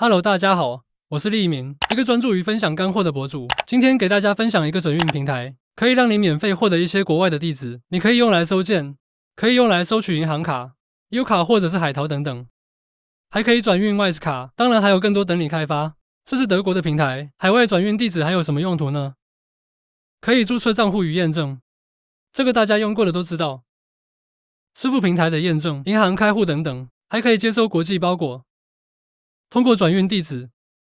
Hello，大家好，我是立明，一个专注于分享干货的博主。今天给大家分享一个转运平台，可以让你免费获得一些国外的地址，你可以用来收件，可以用来收取银行卡、U 卡或者是海淘等等，还可以转运外资卡。当然还有更多等你开发。这是德国的平台，海外转运地址还有什么用途呢？可以注册账户与验证，这个大家用过的都知道。支付平台的验证、银行开户等等，还可以接收国际包裹。通过转运地址，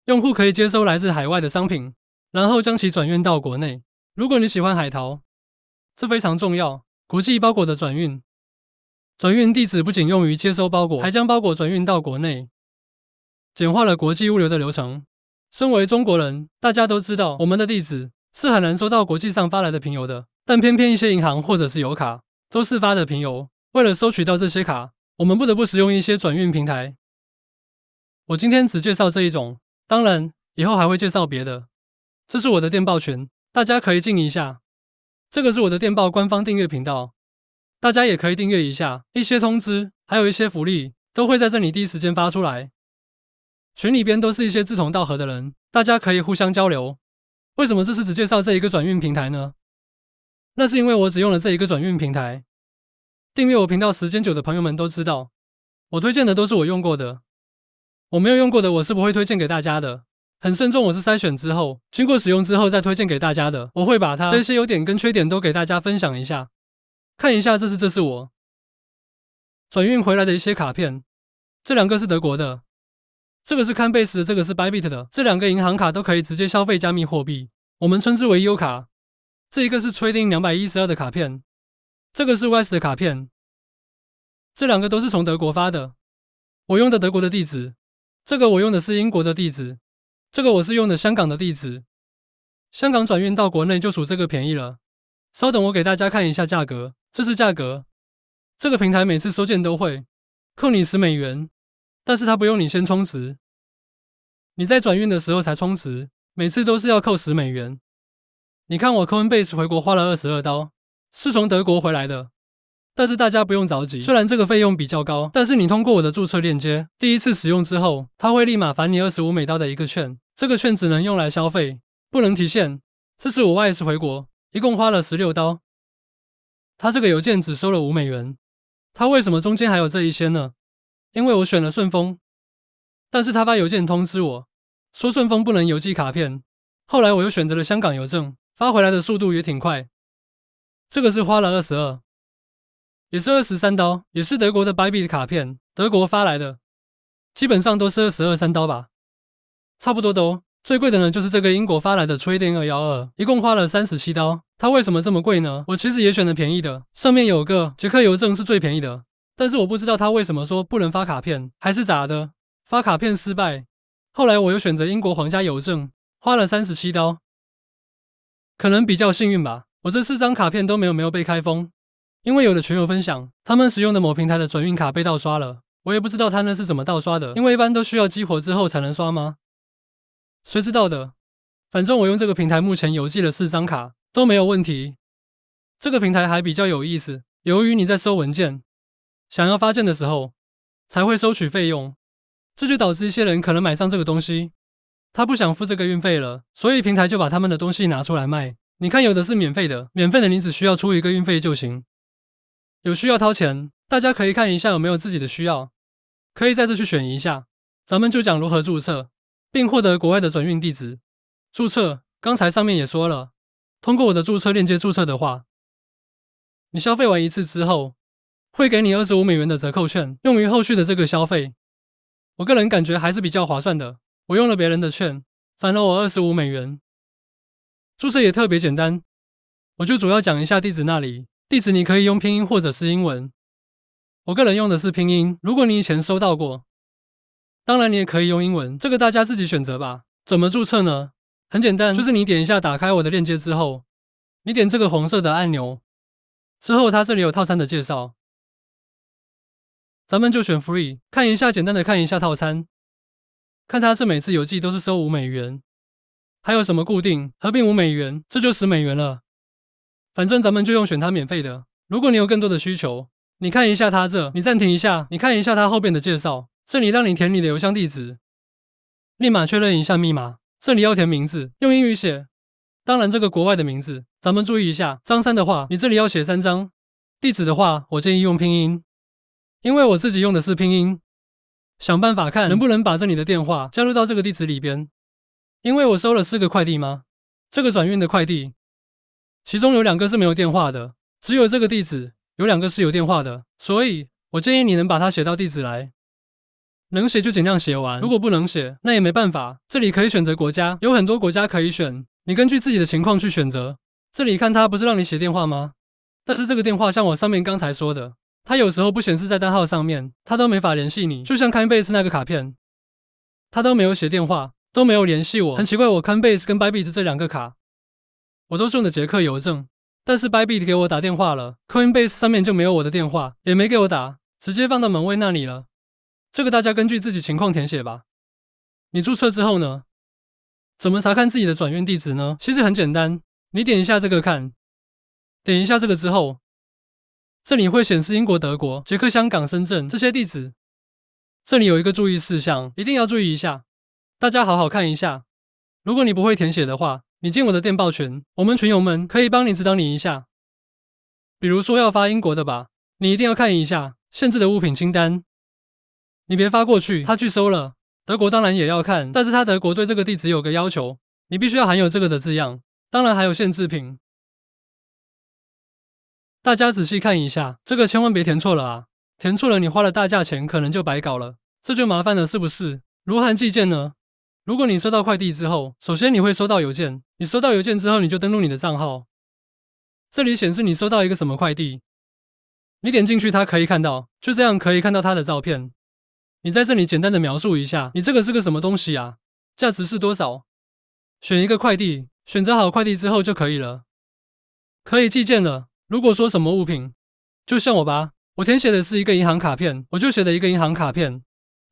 用户可以接收来自海外的商品，然后将其转运到国内。如果你喜欢海淘，这非常重要。国际包裹的转运，转运地址不仅用于接收包裹，还将包裹转运到国内，简化了国际物流的流程。身为中国人，大家都知道我们的地址是很难收到国际上发来的平邮的，但偏偏一些银行或者是邮卡都是发的平邮。为了收取到这些卡，我们不得不使用一些转运平台。我今天只介绍这一种，当然以后还会介绍别的。这是我的电报群，大家可以进一下。这个是我的电报官方订阅频道，大家也可以订阅一下。一些通知，还有一些福利，都会在这里第一时间发出来。群里边都是一些志同道合的人，大家可以互相交流。为什么这次只介绍这一个转运平台呢？那是因为我只用了这一个转运平台。订阅我频道时间久的朋友们都知道，我推荐的都是我用过的。我没有用过的，我是不会推荐给大家的。很慎重，我是筛选之后，经过使用之后再推荐给大家的。我会把它这些优点跟缺点都给大家分享一下，看一下这是这是我转运回来的一些卡片。这两个是德国的，这个是 Canbase 的，这个是 Bybit 的。这两个银行卡都可以直接消费加密货币，我们称之为 U 卡。这一个是 Trading 两百一十二的卡片，这个是 w e s t 的卡片。这两个都是从德国发的，我用的德国的地址。这个我用的是英国的地址，这个我是用的香港的地址，香港转运到国内就属这个便宜了。稍等，我给大家看一下价格，这是价格。这个平台每次收件都会扣你十美元，但是它不用你先充值，你在转运的时候才充值，每次都是要扣十美元。你看我 Coinbase 回国花了二十二刀，是从德国回来的。但是大家不用着急，虽然这个费用比较高，但是你通过我的注册链接第一次使用之后，他会立马返你二十五美刀的一个券，这个券只能用来消费，不能提现。这是我外事回国，一共花了十六刀，他这个邮件只收了五美元，他为什么中间还有这一些呢？因为我选了顺丰，但是他发邮件通知我说顺丰不能邮寄卡片，后来我又选择了香港邮政，发回来的速度也挺快，这个是花了二十二。也是二十三刀，也是德国的 Baby 的卡片，德国发来的，基本上都是二十二三刀吧，差不多都。最贵的呢就是这个英国发来的 t r a d i n g 二幺二，一共花了三十七刀。它为什么这么贵呢？我其实也选了便宜的，上面有个捷克邮政是最便宜的，但是我不知道它为什么说不能发卡片，还是咋的？发卡片失败。后来我又选择英国皇家邮政，花了三十七刀，可能比较幸运吧。我这四张卡片都没有没有被开封。因为有的群友分享，他们使用的某平台的转运卡被盗刷了，我也不知道他那是怎么盗刷的，因为一般都需要激活之后才能刷吗？谁知道的？反正我用这个平台目前邮寄了四张卡都没有问题。这个平台还比较有意思，由于你在收文件、想要发件的时候才会收取费用，这就导致一些人可能买上这个东西，他不想付这个运费了，所以平台就把他们的东西拿出来卖。你看，有的是免费的，免费的你只需要出一个运费就行。有需要掏钱，大家可以看一下有没有自己的需要，可以在这去选一下。咱们就讲如何注册，并获得国外的转运地址。注册刚才上面也说了，通过我的注册链接注册的话，你消费完一次之后，会给你二十五美元的折扣券，用于后续的这个消费。我个人感觉还是比较划算的。我用了别人的券，返了我二十五美元。注册也特别简单，我就主要讲一下地址那里。地址你可以用拼音或者是英文，我个人用的是拼音。如果你以前收到过，当然你也可以用英文，这个大家自己选择吧。怎么注册呢？很简单，就是你点一下打开我的链接之后，你点这个红色的按钮，之后它这里有套餐的介绍，咱们就选 Free，看一下简单的看一下套餐，看它这每次邮寄都是收五美元，还有什么固定合并五美元，这就十美元了。反正咱们就用选它免费的。如果你有更多的需求，你看一下它这，你暂停一下，你看一下它后边的介绍。这里让你填你的邮箱地址，立马确认一下密码。这里要填名字，用英语写。当然这个国外的名字，咱们注意一下。张三的话，你这里要写三张。地址的话，我建议用拼音，因为我自己用的是拼音。想办法看能不能把这里的电话加入到这个地址里边，因为我收了四个快递吗？这个转运的快递。其中有两个是没有电话的，只有这个地址；有两个是有电话的，所以我建议你能把它写到地址来，能写就尽量写完。如果不能写，那也没办法。这里可以选择国家，有很多国家可以选，你根据自己的情况去选择。这里看他不是让你写电话吗？但是这个电话像我上面刚才说的，它有时候不显示在单号上面，他都没法联系你。就像看 s e 那个卡片，他都没有写电话，都没有联系我，很奇怪。我看 s e 跟 b b i 鼻 s 这两个卡。我都用的捷克邮政，但是 b a b t 给我打电话了，Coinbase 上面就没有我的电话，也没给我打，直接放到门卫那里了。这个大家根据自己情况填写吧。你注册之后呢，怎么查看自己的转院地址呢？其实很简单，你点一下这个看，点一下这个之后，这里会显示英国、德国、捷克、香港、深圳这些地址。这里有一个注意事项，一定要注意一下，大家好好看一下。如果你不会填写的话。你进我的电报群，我们群友们可以帮你指导你一下。比如说要发英国的吧，你一定要看一下限制的物品清单，你别发过去，他拒收了。德国当然也要看，但是他德国对这个地址有个要求，你必须要含有这个的字样，当然还有限制品。大家仔细看一下，这个千万别填错了啊，填错了你花了大价钱，可能就白搞了，这就麻烦了，是不是？如汉寄件呢？如果你收到快递之后，首先你会收到邮件。你收到邮件之后，你就登录你的账号，这里显示你收到一个什么快递。你点进去，它可以看到，就这样可以看到它的照片。你在这里简单的描述一下，你这个是个什么东西啊？价值是多少？选一个快递，选择好快递之后就可以了，可以寄件了。如果说什么物品，就像我吧，我填写的是一个银行卡片，我就写的一个银行卡片，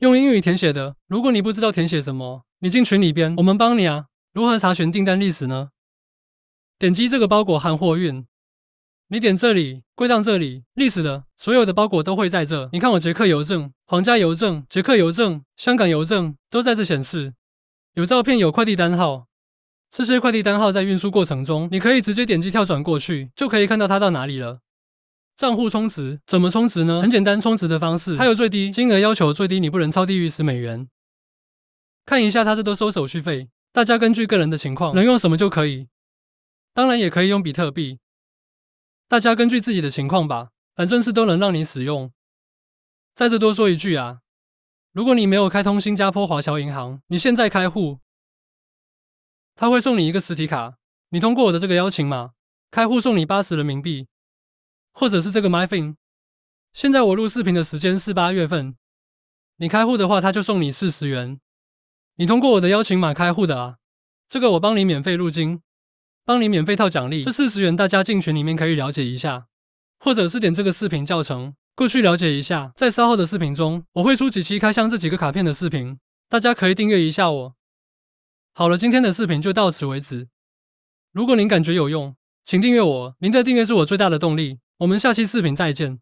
用英语填写的。如果你不知道填写什么，你进群里边，我们帮你啊。如何查询订单历史呢？点击这个包裹和货运，你点这里，归档这里，历史的所有的包裹都会在这。你看我捷克邮政、皇家邮政、捷克邮政、香港邮政都在这显示，有照片，有快递单号。这些快递单号在运输过程中，你可以直接点击跳转过去，就可以看到它到哪里了。账户充值怎么充值呢？很简单，充值的方式，它有最低金额要求，最低你不能超低于十美元。看一下，他这都收手续费，大家根据个人的情况能用什么就可以，当然也可以用比特币，大家根据自己的情况吧，反正是都能让你使用。在这多说一句啊，如果你没有开通新加坡华侨银行，你现在开户，他会送你一个实体卡，你通过我的这个邀请码开户送你八十人民币，或者是这个 MyFin。现在我录视频的时间是八月份，你开户的话他就送你四十元。你通过我的邀请码开户的啊，这个我帮你免费入金，帮你免费套奖励，这四十元大家进群里面可以了解一下，或者是点这个视频教程过去了解一下，在稍后的视频中我会出几期开箱这几个卡片的视频，大家可以订阅一下我。好了，今天的视频就到此为止，如果您感觉有用，请订阅我，您的订阅是我最大的动力。我们下期视频再见。